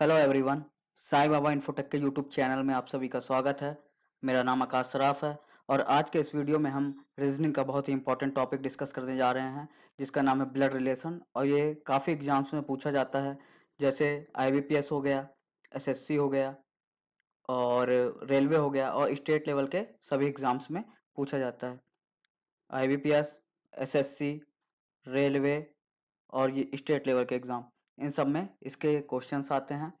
hello everyone Sai Baba Infotech के YouTube channel में आप सभी का स्वागत है मेरा नाम आकाश सराफ है और आज के इस वीडियो में हम रीजनिंग का बहुत ही इंपॉर्टेंट टॉपिक डिस्कस करने जा रहे हैं जिसका नाम है ब्लड रिलेशन और ये काफ़ी एग्जाम्स में पूछा जाता है जैसे आईबीपीएस हो गया एस हो गया और रेलवे हो गया और स्टेट लेवल के सभी एग्ज़ाम्स में पूछा जाता है आई बी रेलवे और ये स्टेट लेवल के एग्ज़ाम इन सब में इसके क्वेश्चन आते हैं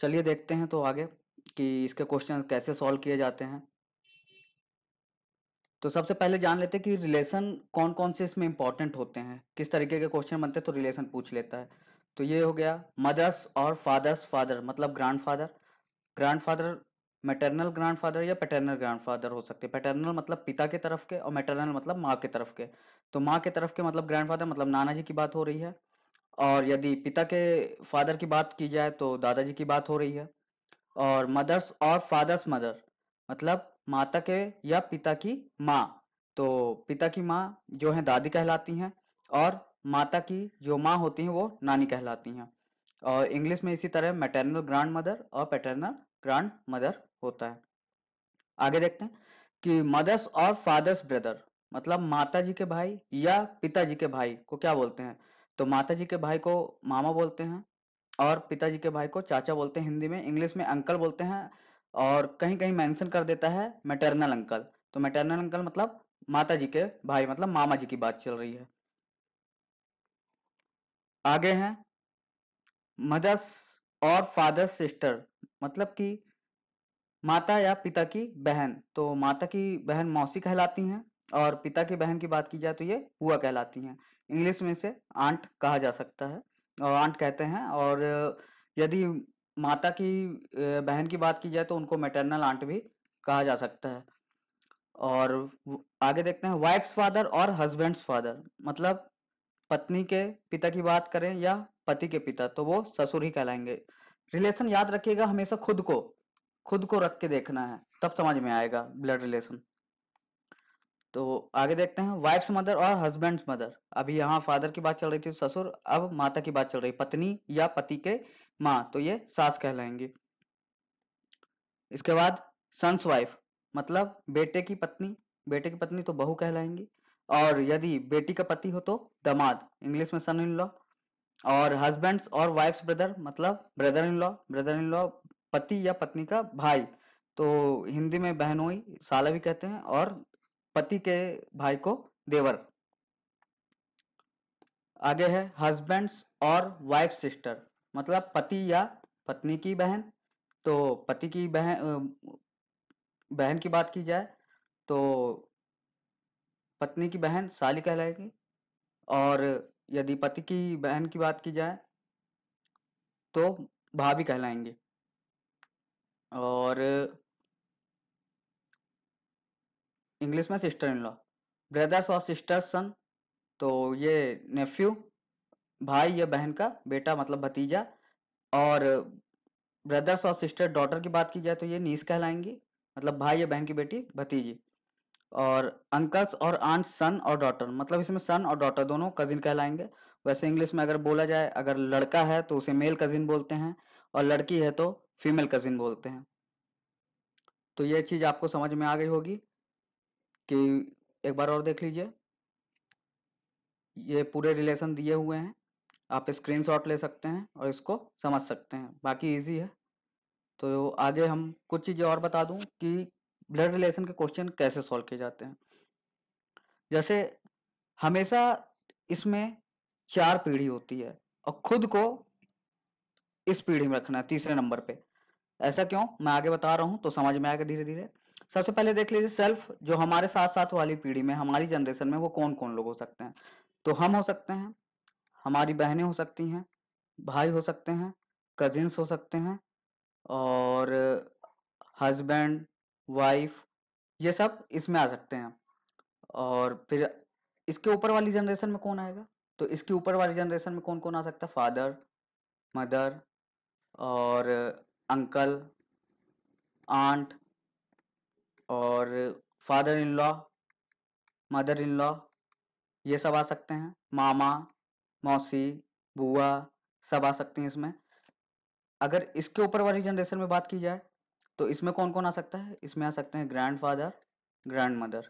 चलिए देखते हैं तो आगे कि इसके क्वेश्चन कैसे सॉल्व किए जाते हैं तो सबसे पहले जान लेते हैं कि रिलेशन कौन कौन से इसमें इंपॉर्टेंट होते हैं किस तरीके के क्वेश्चन बनते हैं तो रिलेशन पूछ लेता है तो ये हो गया मदर्स और फादर्स फादर मतलब ग्रैंडफादर ग्रैंडफादर मेटरनल ग्रैंडफादर या पैटर्नल ग्रैंडफादर हो सकते हैं पैटर्नल मतलब पिता के तरफ के और मेटरनल मतलब माँ के तरफ के तो माँ के तरफ के मतलब ग्रैंडफादर मतलब नाना जी की बात हो रही है और यदि पिता के फादर की बात की जाए तो दादाजी की बात हो रही है और मदर्स और फादर्स मदर मतलब माता के या पिता की माँ तो पिता की माँ जो है दादी कहलाती हैं और माता की जो माँ होती हैं वो नानी कहलाती हैं और इंग्लिश में इसी तरह मैटरनल ग्रांड मदर और पैटर्नल ग्रांड मदर होता है आगे देखते हैं कि मदर्स और फादर्स ब्रदर मतलब माता जी के भाई या पिताजी के भाई को क्या बोलते हैं तो माता जी के भाई को मामा बोलते हैं और पिताजी के भाई को चाचा बोलते हैं हिंदी में इंग्लिश में अंकल बोलते हैं और कहीं कहीं मेंशन कर देता है मैटरनल अंकल तो मैटरनल अंकल मतलब माता जी के भाई मतलब मामा जी की बात चल रही है आगे हैं मदर्स और फादर्स सिस्टर मतलब कि माता या पिता की बहन तो माता की बहन मौसी कहलाती हैं और पिता की बहन की बात की जाए तो ये पुआ कहलाती हैं इंग्लिश में से आंट कहा जा सकता है और आंट कहते हैं और यदि माता की बहन की बात की जाए तो उनको मेटरनल आंट भी कहा जा सकता है और आगे देखते हैं वाइफ्स फादर और हस्बैंड्स फादर मतलब पत्नी के पिता की बात करें या पति के पिता तो वो ससुर ही कहलाएंगे रिलेशन याद रखिएगा हमेशा खुद को खुद को रख के देखना है तब समझ में आएगा ब्लड रिलेशन तो आगे देखते हैं वाइफ्स मदर और हस्बैंड्स मदर अभी यहाँ फादर की बात चल रही थी ससुर अब माता की बात चल रही पत्नी या पति के माँ तो ये सास कहलाएंगे इसके बाद सन्स वाइफ मतलब बेटे की पत्नी बेटे की पत्नी तो बहू कहलाएंगी और यदि बेटी का पति हो तो दमाद इंग्लिश में सन इन लॉ और हस्बैंड्स और वाइफ्स ब्रदर मतलब brother in law brother in law पति या पत्नी का भाई तो हिंदी में बहनोई साला भी कहते हैं और पति के भाई को देवर आगे है हस्बैंड्स और वाइफ सिस्टर मतलब पति या पत्नी की बहन तो पति की बहन बहन की बात की जाए तो पत्नी की बहन साली कहलाएगी और यदि पति की बहन की बात की जाए तो भाभी कहलाएंगे और इंग्लिश में सिस्टर इन लॉ ब्रदर्स और सिस्टर्स सन तो ये नेफ्यू भाई या बहन का बेटा मतलब भतीजा और ब्रदर्स और सिस्टर डॉटर की बात की जाए तो ये नीस कहलाएंगी मतलब भाई या बहन की बेटी भतीजी और अंकल्स और आंट सन और डॉटर मतलब इसमें सन और डॉटर दोनों कजिन कहलाएंगे वैसे इंग्लिश में अगर बोला जाए अगर लड़का है तो उसे मेल कजिन बोलते हैं और लड़की है तो फीमेल कजिन बोलते हैं तो ये चीज़ आपको समझ में आ गई होगी कि एक बार और देख लीजिए ये पूरे रिलेशन दिए हुए हैं आप स्क्रीनशॉट ले सकते हैं और इसको समझ सकते हैं बाकी इजी है तो आगे हम कुछ चीज़ें और बता दूं कि ब्लड रिलेशन के क्वेश्चन कैसे सॉल्व किए जाते हैं जैसे हमेशा इसमें चार पीढ़ी होती है और खुद को इस पीढ़ी में रखना है तीसरे नंबर पे ऐसा क्यों मैं आगे बता रहा हूँ तो समझ में आएगा धीरे धीरे सबसे पहले देख लीजिए सेल्फ जो हमारे साथ साथ वाली पीढ़ी में हमारी जनरेशन में वो कौन कौन लोग हो सकते हैं तो हम हो सकते हैं हमारी बहनें हो सकती हैं भाई हो सकते हैं कजिन्स हो सकते हैं और हस्बैंड वाइफ ये सब इसमें आ सकते हैं और फिर इसके ऊपर वाली जनरेशन में कौन आएगा तो इसके ऊपर वाली जनरेशन में कौन कौन आ सकता है फादर मदर और अंकल आंट और father in law mother in law ये सब आ सकते हैं मामा मौसी बुआ सब आ सकते हैं इसमें अगर इसके ऊपर वाली जनरेशन में बात की जाए तो इसमें कौन कौन आ सकता है इसमें आ सकते हैं ग्रैंड फादर ग्रैंड मदर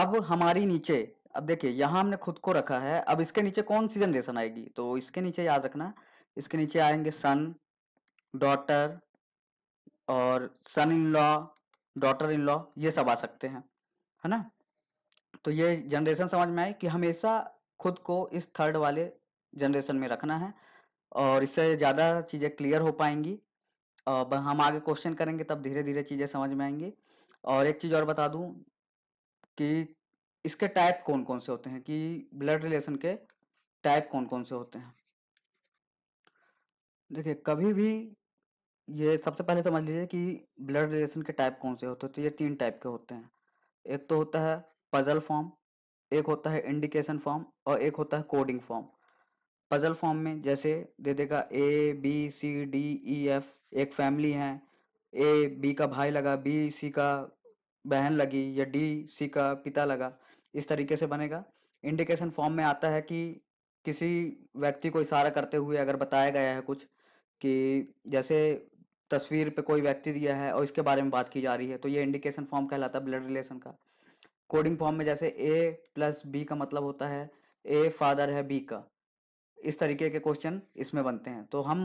अब हमारी नीचे अब देखिए यहाँ हमने खुद को रखा है अब इसके नीचे कौन सी जनरेशन आएगी तो इसके नीचे याद रखना इसके नीचे आएंगे सन डॉटर और son in law daughter in law ये सब आ सकते हैं है ना तो ये जनरेशन समझ में आए कि हमेशा खुद को इस थर्ड वाले जनरेशन में रखना है और इससे ज़्यादा चीज़ें क्लियर हो पाएंगी और हम आगे क्वेश्चन करेंगे तब धीरे धीरे चीज़ें समझ में आएंगी और एक चीज़ और बता दूं कि इसके टाइप कौन कौन से होते हैं कि ब्लड रिलेशन के टाइप कौन कौन से होते हैं देखिए कभी भी ये सबसे पहले समझ लीजिए कि ब्लड रिलेशन के टाइप कौन से होते हैं तो ये तीन टाइप के होते हैं एक तो होता है पजल फॉर्म एक होता है इंडिकेशन फॉर्म और एक होता है कोडिंग फॉर्म पजल फॉर्म में जैसे दे देगा A B C D E F एक फैमिली है ए बी का भाई लगा बी सी का बहन लगी या डी सी का पिता लगा इस तरीके से बनेगा इंडिकेशन फॉर्म में आता है कि किसी व्यक्ति को इशारा करते हुए अगर बताया गया है कुछ कि जैसे तस्वीर पे कोई व्यक्ति दिया है और इसके बारे में बात की जा रही है तो ये इंडिकेशन फॉर्म कहलाता है ब्लड रिलेशन का कोडिंग फॉर्म में जैसे ए प्लस बी का मतलब होता है ए फादर है बी का इस तरीके के क्वेश्चन इसमें बनते हैं तो हम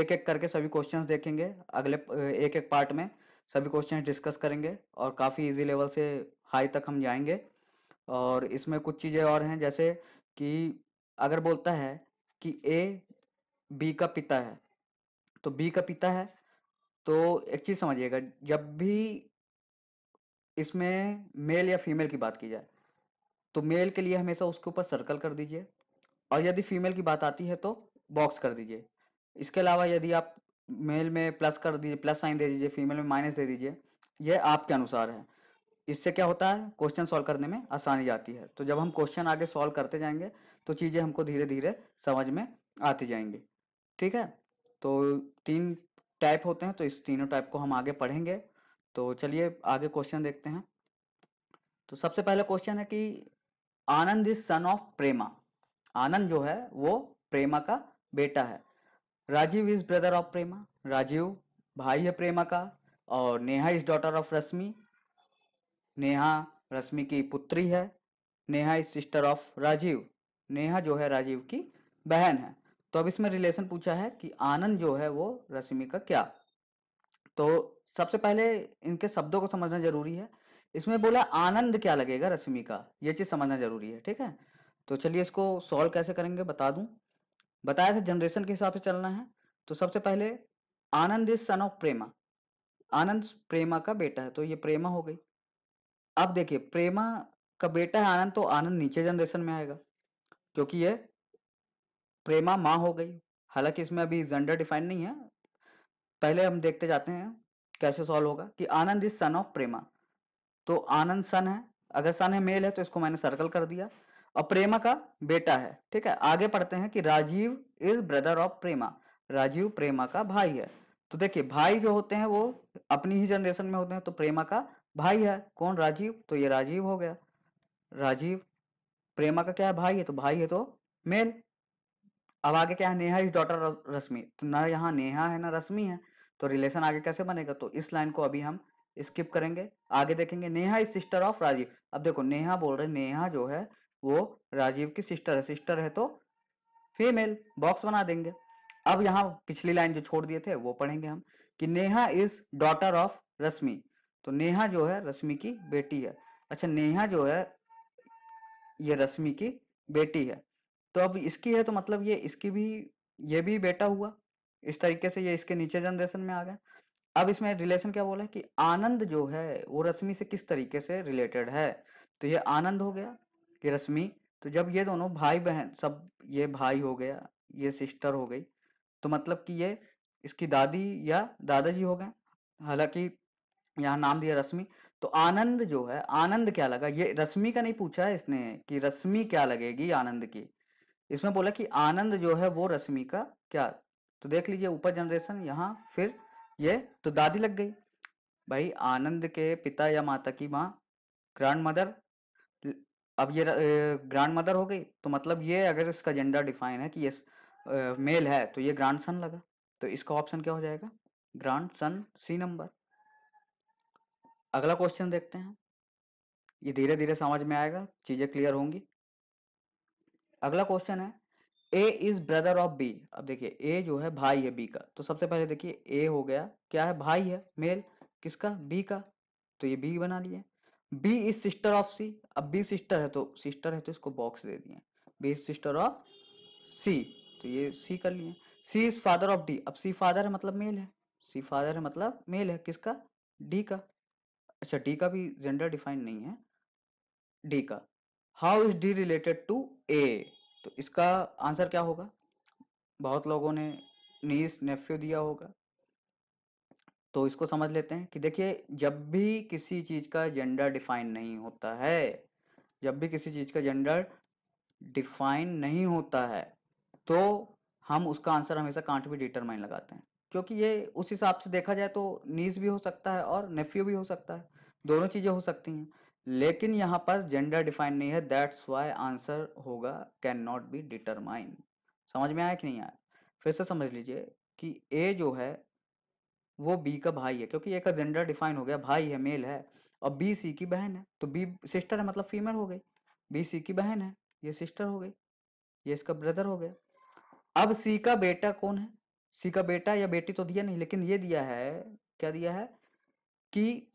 एक एक करके सभी क्वेश्चंस देखेंगे अगले एक एक पार्ट में सभी क्वेश्चंस डिस्कस करेंगे और काफ़ी इजी लेवल से हाई तक हम जाएंगे और इसमें कुछ चीज़ें और हैं जैसे कि अगर बोलता है कि ए बी का पिता है तो बी का पिता है तो एक चीज समझिएगा जब भी इसमें मेल या फीमेल की बात की जाए तो मेल के लिए हमेशा उसके ऊपर सर्कल कर दीजिए और यदि फीमेल की बात आती है तो बॉक्स कर दीजिए इसके अलावा यदि आप मेल में प्लस कर दीजिए प्लस साइन दे दीजिए फीमेल में माइनस दे दीजिए यह आपके अनुसार है इससे क्या होता है क्वेश्चन सॉल्व करने में आसानी आती है तो जब हम क्वेश्चन आगे सॉल्व करते जाएंगे तो चीज़ें हमको धीरे धीरे समझ में आती जाएंगी ठीक है तो तीन टाइप होते हैं तो इस तीनों टाइप को हम आगे पढ़ेंगे तो चलिए आगे क्वेश्चन देखते हैं तो सबसे पहला क्वेश्चन है कि आनंद इज सन ऑफ प्रेमा आनंद जो है वो प्रेमा का बेटा है Rajiv is brother of Prema Rajiv भाई है प्रेमा का और Neha is daughter of Rashmi Neha Rashmi की पुत्री है Neha is sister of Rajiv Neha जो है राजीव की बहन है तो अब इसमें रिलेशन पूछा है कि आनंद जो है वो रश्मि का क्या तो सबसे पहले इनके शब्दों को समझना जरूरी है इसमें बोला आनंद क्या लगेगा रश्मि का ये चीज समझना जरूरी है ठीक है तो चलिए इसको सॉल्व कैसे करेंगे बता दूं बताया था जनरेशन के हिसाब से चलना है तो सबसे पहले आनंद इज सन ऑफ प्रेमा आनंद प्रेमा का बेटा है तो ये प्रेमा हो गई अब देखिए प्रेमा का बेटा है आनंद तो आनंद नीचे जनरेशन में आएगा क्योंकि ये प्रेमा माँ हो गई हालांकि इसमें अभी जेंडर डिफाइन नहीं है पहले हम देखते जाते हैं कैसे सॉल्व होगा कि आनंद इज सन ऑफ प्रेमा तो आनंद सन है अगर सन है मेल है तो इसको मैंने सर्कल कर दिया और प्रेमा का बेटा है ठीक है आगे पढ़ते हैं कि Rajiv is brother of Prema Rajiv Prema का भाई है तो देखिए भाई जो होते हैं वो अपनी ही जनरेशन में होते हैं तो प्रेमा का भाई है कौन राजीव तो ये राजीव हो गया राजीव प्रेमा का क्या है भाई है तो भाई है तो मेल अब आगे क्या है नेहा इज डॉटर रश्मि तो ना यहाँ नेहा है ना रश्मि है तो रिलेशन आगे कैसे बनेगा तो इस लाइन को अभी हम स्किप करेंगे आगे देखेंगे Neha is sister of Rajiv अब देखो नेहा बोल रहे नेहा जो है वो राजीव की सिस्टर है सिस्टर है तो फीमेल बॉक्स बना देंगे अब यहाँ पिछली लाइन जो छोड़ दिए थे वो पढ़ेंगे हम कि Neha is daughter of Rashmi तो नेहा जो है रश्मि की बेटी है अच्छा नेहा जो है ये रश्मि की बेटी है तो अब इसकी है तो मतलब ये इसकी भी ये भी बेटा हुआ इस तरीके से ये इसके नीचे जनरेशन में आ गया अब इसमें रिलेशन क्या बोला है कि आनंद जो है वो रश्मि से किस तरीके से रिलेटेड है तो ये आनंद हो गया कि रश्मि तो जब ये दोनों भाई बहन सब ये भाई हो गया ये सिस्टर हो गई तो मतलब कि ये इसकी दादी या दादाजी हो गए हालांकि यहाँ नाम दिया रश्मि तो आनंद जो है आनंद क्या लगा ये रश्मि का नहीं पूछा है इसने कि रश्मि क्या लगेगी आनंद की इसमें बोला कि आनंद जो है वो रश्मि का क्या तो देख लीजिए ऊपर जनरेशन यहाँ फिर ये तो दादी लग गई भाई आनंद के पिता या माता की माँ ग्रांड मदर अब ये ग्रांड मदर हो गई तो मतलब ये अगर इसका जेंडर डिफाइन है कि ये मेल है तो ये ग्रांड सन लगा तो इसका ऑप्शन क्या हो जाएगा ग्रांड सन सी नंबर अगला क्वेश्चन देखते हैं ये धीरे धीरे समझ में आएगा चीज़ें क्लियर होंगी अगला क्वेश्चन है A is brother of B अब देखिए ए जो है भाई है बी का तो सबसे पहले देखिए ए हो गया क्या है भाई है मेल किसका बी का तो ये बी बना लिए B is sister of C अब बी सिस्टर है तो सिस्टर है तो इसको बॉक्स दे दिए B is sister of C तो ये सी कर लिए C is father of D अब सी फादर है मतलब मेल है सी फादर है मतलब मेल है किसका डी का अच्छा डी का भी जेंडर डिफाइंड नहीं है डी का how is D related to A तो इसका आंसर क्या होगा बहुत लोगों ने नीस नेफ्यू दिया होगा तो इसको समझ लेते हैं कि देखिए जब भी किसी चीज़ का जेंडर डिफाइन नहीं होता है जब भी किसी चीज़ का जेंडर डिफाइन नहीं होता है तो हम उसका आंसर हमेशा कांट भी डिटरमाइन लगाते हैं क्योंकि ये उस हिसाब से देखा जाए तो नीज भी हो सकता है और नेफ्यू भी हो सकता है दोनों चीज़ें हो सकती हैं लेकिन यहाँ पर जेंडर डिफाइन नहीं है दैट्स वाई आंसर होगा कैन नॉट बी डिटरमाइन समझ में आया कि नहीं आया फिर से समझ लीजिए कि ए जो है वो बी का भाई है क्योंकि ए का जेंडर डिफाइन हो गया भाई है मेल है और बी सी की बहन है तो बी सिस्टर है मतलब फीमेल हो गई बी सी की बहन है ये सिस्टर हो गई ये इसका ब्रदर हो गया अब सी का बेटा कौन है सी का बेटा या बेटी तो दिया नहीं लेकिन ये दिया है क्या दिया है कि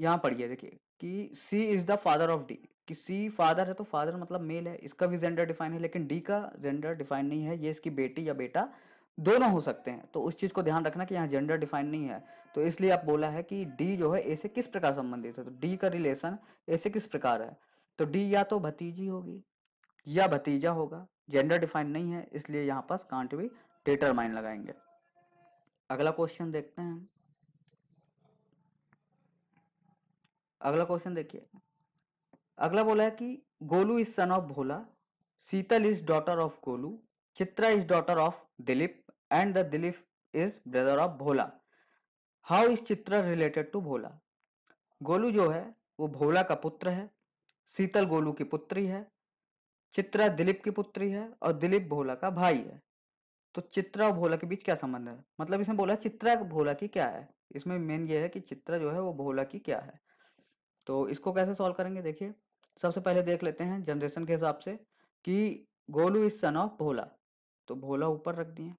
यहाँ पढ़िए देखिए कि C is the father of D कि सी फादर है तो फादर मतलब मेल है इसका भी जेंडर डिफाइन है लेकिन डी का जेंडर डिफाइन नहीं है ये इसकी बेटी या बेटा दोनों हो सकते हैं तो उस चीज़ को ध्यान रखना कि यहाँ जेंडर डिफाइन नहीं है तो इसलिए आप बोला है कि डी जो है ऐसे किस प्रकार संबंधित है तो डी का रिलेशन ऐसे किस प्रकार है तो डी या तो भतीजी होगी या भतीजा होगा जेंडर डिफाइन नहीं है इसलिए यहाँ पास कांट भी डेटर लगाएंगे अगला क्वेश्चन देखते हैं अगला क्वेश्चन देखिए अगला बोला है कि Golu is son of Bhola Sheetal is daughter of Golu Chitra is daughter of Dilip and the Dilip is brother of Bhola how is Chitra related to Bhola Golu जो है वो भोला का पुत्र है सीतल गोलू की पुत्री है चित्रा दिलीप की पुत्री है और दिलीप भोला का भाई है तो चित्रा और भोला के बीच क्या संबंध है मतलब इसमें बोला चित्रा भोला की क्या है इसमें मेन ये है कि चित्रा जो है वो भोला की क्या है तो इसको कैसे सॉल्व करेंगे देखिए सबसे पहले देख लेते हैं जनरेशन के हिसाब से कि Golu is son of Bhola तो भोला ऊपर रख दिए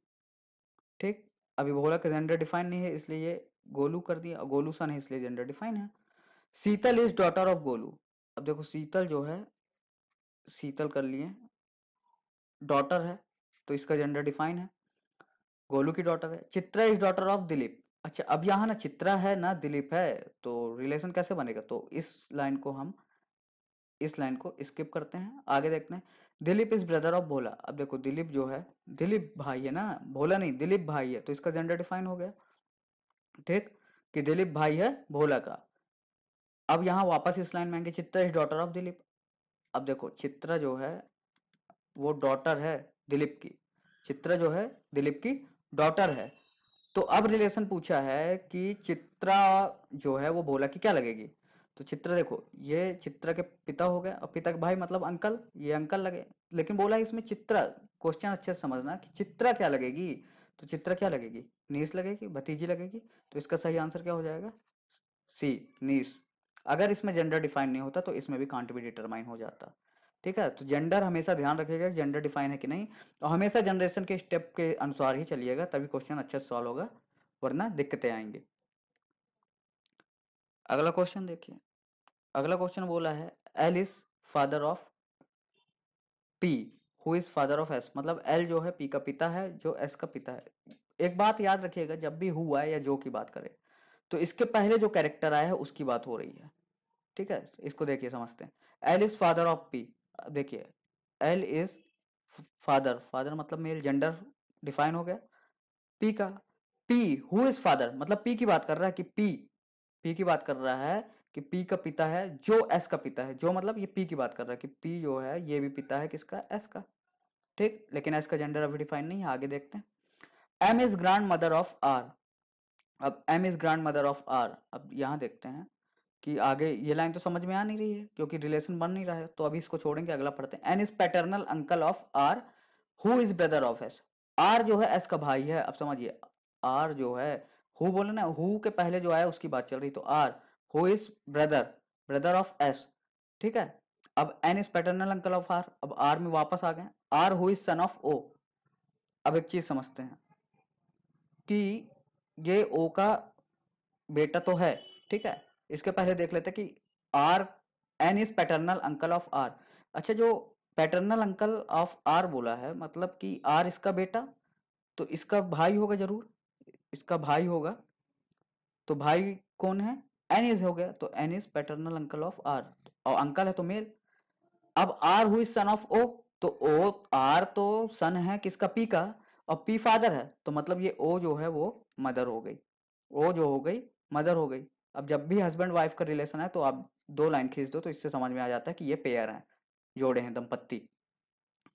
ठीक अभी भोला का जेंडर डिफाइन नहीं है इसलिए ये गोलू कर दिया गोलू सन है इसलिए जेंडर डिफाइन है Sheetal is daughter of Golu अब देखो शीतल जो है शीतल कर लिए डॉटर है तो इसका जेंडर डिफाइन है गोलू की डॉटर है Chitra is daughter of Dilip अच्छा अब यहाँ ना चित्रा है ना दिलीप है तो रिलेशन कैसे बनेगा तो इस लाइन को हम इस लाइन को स्किप करते हैं आगे देखते हैं Dilip is brother of Bhola अब देखो दिलीप जो है दिलीप भाई है ना भोला नहीं दिलीप भाई है तो इसका जेंडर डिफाइन हो गया ठीक कि दिलीप भाई है भोला का अब यहाँ वापस इस लाइन में आएंगे Chitra is daughter of Dilip अब देखो चित्रा जो है वो डॉटर है दिलीप की चित्रा जो है दिलीप की डॉटर है तो अब रिलेशन पूछा है कि चित्रा जो है वो भोला की क्या लगेगी तो चित्र देखो ये चित्र के पिता हो गए और पिता के भाई मतलब अंकल ये अंकल लगे लेकिन बोला इसमें चित्रा क्वेश्चन अच्छे से समझना कि चित्रा क्या लगेगी तो चित्रा क्या लगेगी नीस लगेगी भतीजी लगेगी तो इसका सही आंसर क्या हो जाएगा सी नीस अगर इसमें जेंडर डिफाइन नहीं होता तो इसमें भी कांट डिटरमाइन हो जाता ठीक है तो जेंडर हमेशा ध्यान रखेगा जेंडर डिफाइन है कि नहीं तो हमेशा जनरेशन के स्टेप के अनुसार ही चलिएगा तभी क्वेश्चन अच्छे से सॉल्व होगा वरना दिक्कतें आएंगे अगला क्वेश्चन देखिए अगला क्वेश्चन बोला है L is father of P who is father of S मतलब एल जो है पी का पिता है जो एस का पिता है एक बात याद रखिएगा जब भी हुआ है या जो की बात करें तो इसके पहले जो कैरेक्टर आया है उसकी बात हो रही है ठीक है इसको देखिए समझते हैं L is father of P अब देखिए एल इज फादर फादर मतलब मेल जेंडर डिफाइन हो गया पी का पी हु इज फादर मतलब पी की बात कर रहा है कि पी पी की बात कर रहा है कि पी का पिता है जो एस का पिता है जो मतलब ये पी की बात कर रहा है कि पी जो है ये भी पिता है किसका एस का ठीक लेकिन एस का जेंडर अभी डिफाइन नहीं है आगे देखते हैं M is grandmother of R अब M is grandmother of R अब यहां देखते हैं कि आगे ये लाइन तो समझ में आ नहीं रही है क्योंकि रिलेशन बन नहीं रहा है तो अभी इसको छोड़ेंगे अगला पढ़ते हैं N is paternal uncle of R who is brother of S R जो है एस का भाई है अब समझिए आर जो है हु बोले ना हु के पहले जो आया उसकी बात चल रही तो R who is brother brother of S ठीक है अब N is paternal uncle of R अब आर में वापस आ गए R who is son of O अब एक चीज समझते हैं कि ये ओ का बेटा तो है ठीक है इसके पहले देख लेते कि R N is paternal uncle of R अच्छा जो पैटर्नल अंकल ऑफ आर बोला है मतलब कि आर इसका बेटा तो इसका भाई होगा जरूर इसका भाई होगा तो भाई कौन है एन इज हो गया तो N is paternal uncle of R और अंकल है तो मेल अब आर हुई सन ऑफ ओ तो ओ आर तो सन है किसका पी का और पी फादर है तो मतलब ये ओ जो है वो मदर हो गई ओ जो हो गई मदर हो गई अब जब भी हस्बैंड वाइफ का रिलेशन है तो आप दो लाइन खींच दो तो इससे समझ में आ जाता है कि ये पेयर हैं जोड़े हैं दंपत्ति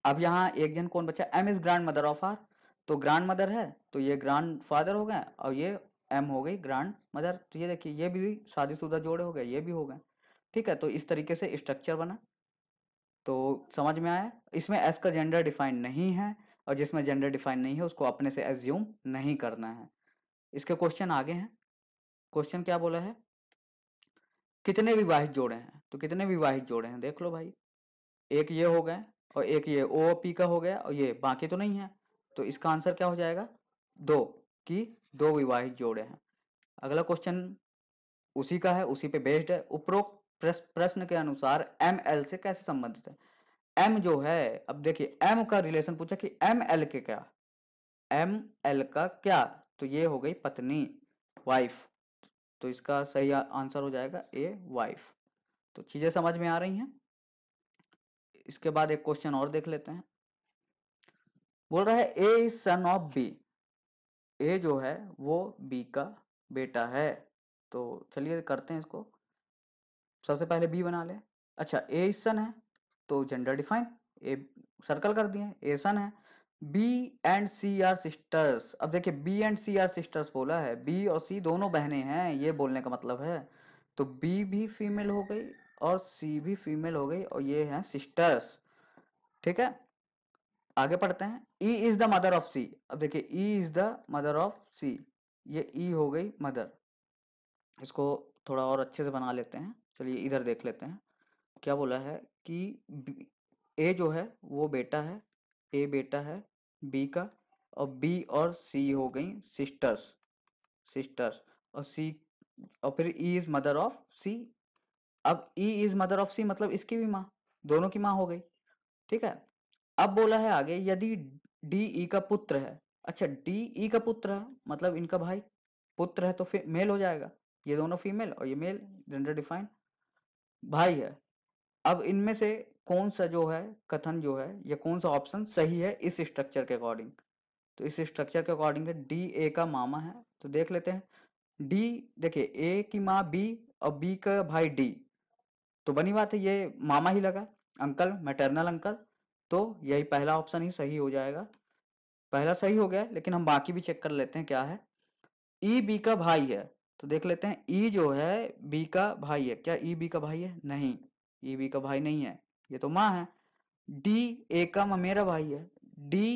अब यहाँ एक जन कौन बचा M is grandmother of R तो ग्रैंड मदर है तो ये ग्रैंड फादर हो गए और ये एम हो गई ग्रैंड मदर तो ये देखिए ये भी शादीशुदा जोड़े हो गए ये भी हो गए ठीक है तो इस तरीके से स्ट्रक्चर बना तो समझ में आया इसमें एस का जेंडर डिफाइन नहीं है और जिसमें जेंडर डिफाइन नहीं है उसको अपने से एज्यूम नहीं करना है इसके क्वेश्चन आगे हैं क्वेश्चन क्या बोला है कितने विवाहित जोड़े हैं तो कितने विवाहित जोड़े हैं देख लो भाई एक ये हो गए और एक ये ओ पी का हो गया और ये बाकी तो नहीं है तो इसका आंसर क्या हो जाएगा दो कि दो विवाहित जोड़े हैं अगला क्वेश्चन उसी का है उसी पे बेस्ड है उपरोक्त प्रश्न के अनुसार एम एल से कैसे संबंधित है एम जो है अब देखिए एम का रिलेशन पूछा कि एम एल के क्या एम एल का क्या तो ये हो गई पत्नी वाइफ तो इसका सही आंसर हो जाएगा ए वाइफ तो चीजें समझ में आ रही हैं इसके बाद एक क्वेश्चन और देख लेते हैं बोल रहा है A is son of B A जो है वो बी का बेटा है तो चलिए करते हैं इसको सबसे पहले बी बना ले अच्छा ए इज सन है तो जेंडर डिफाइन ए सर्कल कर दिए ए सन है B and C are sisters अब देखिए B and C are sisters बोला है बी और सी दोनों बहनें हैं ये बोलने का मतलब है तो बी भी फीमेल हो गई और सी भी फीमेल हो गई और ये है सिस्टर्स ठीक है आगे पढ़ते हैं E is the mother of C अब देखिए E is the mother of C ये ई e हो गई मदर इसको थोड़ा और अच्छे से बना लेते हैं चलिए इधर देख लेते हैं क्या बोला है कि ए जो है वो बेटा है ए बेटा है बी का और बी और सी हो गई सिस्टर्स सिस्टर्स और सी और फिर E is mother of C अब E is mother of C मतलब इसकी भी माँ दोनों की माँ हो गई ठीक है अब बोला है आगे यदि डी ई e का पुत्र है अच्छा डी ई e का पुत्र है मतलब इनका भाई पुत्र है तो फिर मेल हो जाएगा ये दोनों फीमेल और ये मेल जेंडर डिफाइन भाई है अब इनमें से कौन सा जो है कथन जो है या कौन सा ऑप्शन सही है इस स्ट्रक्चर के अकॉर्डिंग तो इस स्ट्रक्चर के अकॉर्डिंग है डी ए का मामा है तो देख लेते हैं डी देखिए ए की माँ बी और बी का भाई डी तो बनी बात है ये मामा ही लगा अंकल मैटरनल अंकल तो यही पहला ऑप्शन ही सही हो जाएगा पहला सही हो गया लेकिन हम बाकी भी चेक कर लेते हैं क्या है ई e, बी का भाई है तो देख लेते हैं ई e जो है बी का भाई है क्या ई e, बी का भाई है नहीं ई बी का भाई नहीं है ये तो माँ है डी ए का माँ मेरा भाई है डी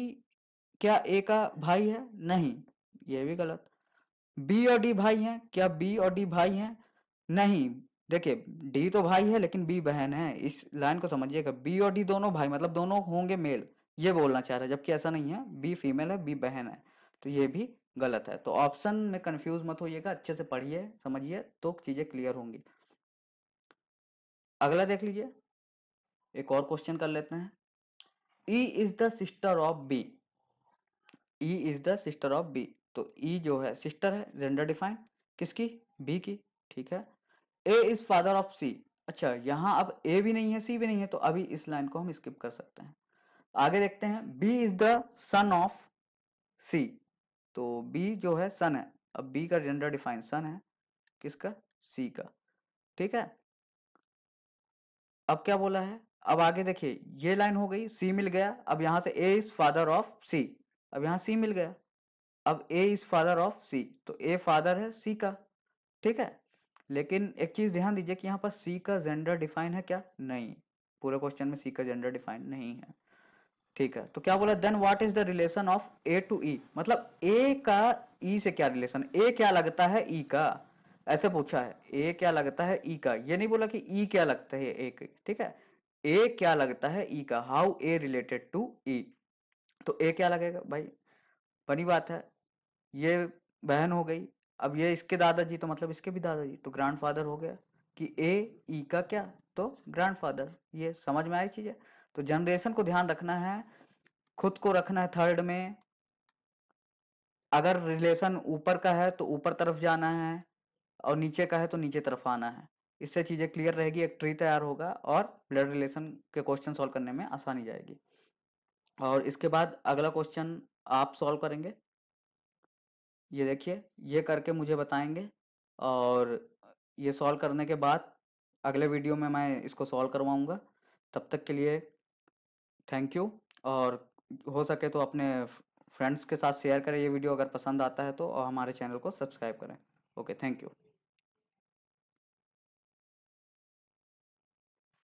क्या ए का भाई है नहीं ये भी गलत बी और डी भाई हैं क्या बी और डी भाई हैं नहीं देखिए डी तो भाई है लेकिन बी बहन है इस लाइन को समझिएगा बी और डी दोनों भाई मतलब दोनों होंगे मेल ये बोलना चाह रहा है जबकि ऐसा नहीं है बी फीमेल है बी बहन है तो ये भी गलत है तो ऑप्शन में कंफ्यूज मत होइएगा अच्छे से पढ़िए समझिए तो चीजें क्लियर होंगी अगला देख लीजिए एक और क्वेश्चन कर लेते हैं E is the sister of B E is the sister of B तो ई e जो है सिस्टर है जेंडर डिफाइन किसकी बी की ठीक है A is father of C अच्छा यहाँ अब ए भी नहीं है सी भी नहीं है तो अभी इस लाइन को हम स्किप कर सकते हैं आगे देखते हैं B is the son of C तो बी जो है सन है अब बी का जेंडर डिफाइन सन है किसका सी का ठीक है अब क्या बोला है अब आगे देखिए ये लाइन हो गई सी मिल गया अब यहाँ से A is father of C अब यहाँ सी मिल गया अब A is father of C तो ए फादर है सी का ठीक है लेकिन एक चीज ध्यान दीजिए कि यहाँ पर सी का जेंडर डिफाइन है क्या नहीं पूरे क्वेश्चन में सी का जेंडर डिफाइन नहीं है ठीक है तो क्या बोला then what is the relation of A to E मतलब ए का ई e से क्या रिलेशन ए क्या लगता है ई e का ऐसे पूछा है ए क्या लगता है ई e का ये नहीं बोला कि ई e क्या लगता है ए की ठीक है ए क्या लगता है ई e का how A related to E तो ए क्या लगेगा भाई बनी बात है ये बहन हो गई अब ये इसके दादाजी तो मतलब इसके भी दादाजी तो ग्रैंडफादर हो गया कि ए ई e का क्या तो ग्रैंडफादर ये समझ में आई चीज़ है तो जनरेशन को ध्यान रखना है खुद को रखना है थर्ड में अगर रिलेशन ऊपर का है तो ऊपर तरफ जाना है और नीचे का है तो नीचे तरफ आना है इससे चीजें क्लियर रहेगी एक ट्री तैयार होगा और ब्लड रिलेशन के क्वेश्चन सॉल्व करने में आसानी जाएगी और इसके बाद अगला क्वेश्चन आप सॉल्व करेंगे ये देखिए ये करके मुझे बताएंगे और ये सॉल्व करने के बाद अगले वीडियो में मैं इसको सॉल्व करवाऊँगा तब तक के लिए थैंक यू और हो सके तो अपने फ्रेंड्स के साथ शेयर करें ये वीडियो अगर पसंद आता है तो और हमारे चैनल को सब्सक्राइब करें ओके थैंक यू